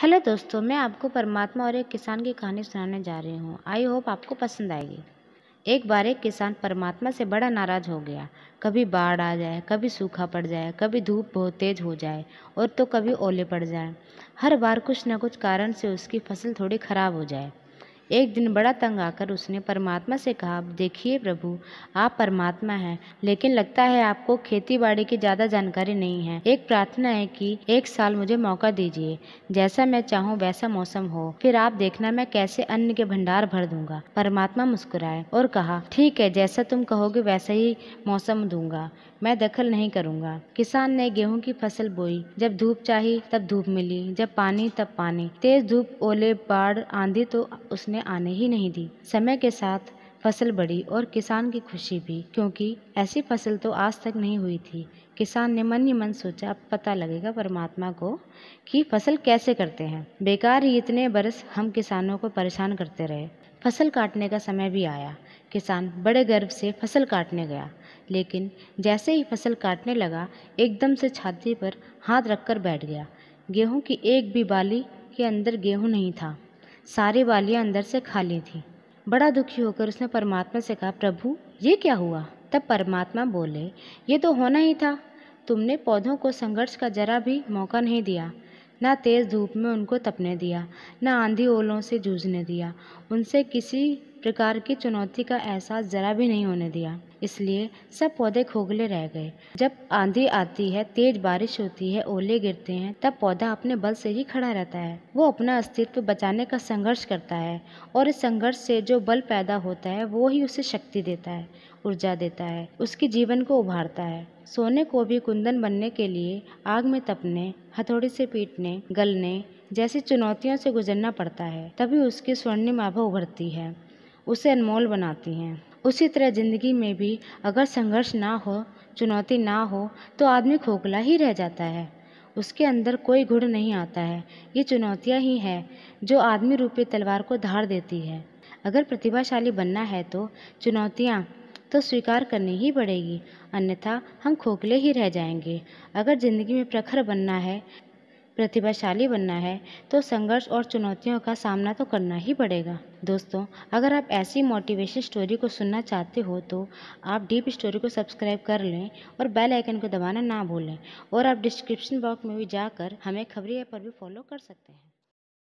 hello दोस्तों मैं आपको परमात्मा और एक किसान की कहानी सुनाने जा रही हूँ आई होप आपको पसंद आएगी एक बार एक किसान परमात्मा से बड़ा नाराज हो गया कभी बाढ़ आ जाए कभी सूखा पड़ जाए कभी धूप बहुत तेज हो जाए और तो कभी ओले पड़ जाए हर बार कुछ ना कुछ कारण से उसकी फसल थोड़ी ख़राब हो जाए एक दिन बड़ा तंग आकर उसने परमात्मा से कहा देखिए प्रभु आप परमात्मा हैं लेकिन लगता है आपको खेती बाड़ी की ज़्यादा जानकारी नहीं है एक प्रार्थना है कि एक साल मुझे मौका दीजिए जैसा मैं चाहूँ वैसा मौसम हो फिर आप देखना मैं कैसे अन्न के भंडार भर दूंगा परमात्मा मुस्कुराए और कहा ठीक है जैसा तुम कहोगे वैसा ही मौसम दूंगा मैं दखल नहीं करूंगा किसान ने गेहूं की फसल बोई जब धूप चाही तब धूप मिली जब पानी तब पानी तेज धूप ओले बाढ़ आंधी तो उसने उन्हें आने ही नहीं दी समय के साथ फसल बढ़ी और किसान की खुशी भी क्योंकि ऐसी फसल तो आज तक नहीं हुई थी किसान ने मन ही मन सोचा अब पता लगेगा परमात्मा को कि फसल कैसे करते हैं बेकार ही इतने बरस हम किसानों को परेशान करते रहे फसल काटने का समय भी आया किसान बड़े गर्व से फसल काटने गया लेकिन जैसे ही फसल काटने लगा एकदम से छाती पर हाथ रखकर बैठ गया गेहूं की एक भी बाली के अंदर गेहूं नहीं था सारी बालियाँ अंदर से खाली थी बड़ा दुखी होकर उसने परमात्मा से कहा प्रभु ये क्या हुआ तब परमात्मा बोले ये तो होना ही था तुमने पौधों को संघर्ष का जरा भी मौका नहीं दिया ना तेज़ धूप में उनको तपने दिया ना आंधी ओलों से जूझने दिया उनसे किसी प्रकार की चुनौती का एहसास जरा भी नहीं होने दिया इसलिए सब पौधे खोखले रह गए जब आंधी आती है तेज बारिश होती है ओले गिरते हैं तब पौधा अपने बल से ही खड़ा रहता है वो अपना अस्तित्व बचाने का संघर्ष करता है और इस संघर्ष से जो बल पैदा होता है वो ही उसे शक्ति देता है ऊर्जा देता है उसके जीवन को उभारता है सोने को भी कुंदन बनने के लिए आग में तपने हथौड़ी से पीटने गलने जैसी चुनौतियों से गुजरना पड़ता है तभी उसकी स्वर्णिम आभा उभरती है उसे अनमोल बनाती हैं उसी तरह ज़िंदगी में भी अगर संघर्ष ना हो चुनौती ना हो तो आदमी खोखला ही रह जाता है उसके अंदर कोई घुड़ नहीं आता है ये चुनौतियाँ ही हैं जो आदमी रूपी तलवार को धार देती है अगर प्रतिभाशाली बनना है तो चुनौतियाँ तो स्वीकार करनी ही पड़ेगी अन्यथा हम खोखले ही रह जाएंगे अगर ज़िंदगी में प्रखर बनना है प्रतिभाशाली बनना है तो संघर्ष और चुनौतियों का सामना तो करना ही पड़ेगा दोस्तों अगर आप ऐसी मोटिवेशन स्टोरी को सुनना चाहते हो तो आप डीप स्टोरी को सब्सक्राइब कर लें और बेल आइकन को दबाना ना भूलें और आप डिस्क्रिप्शन बॉक्स में भी जाकर हमें खबरी ऐप पर भी फॉलो कर सकते हैं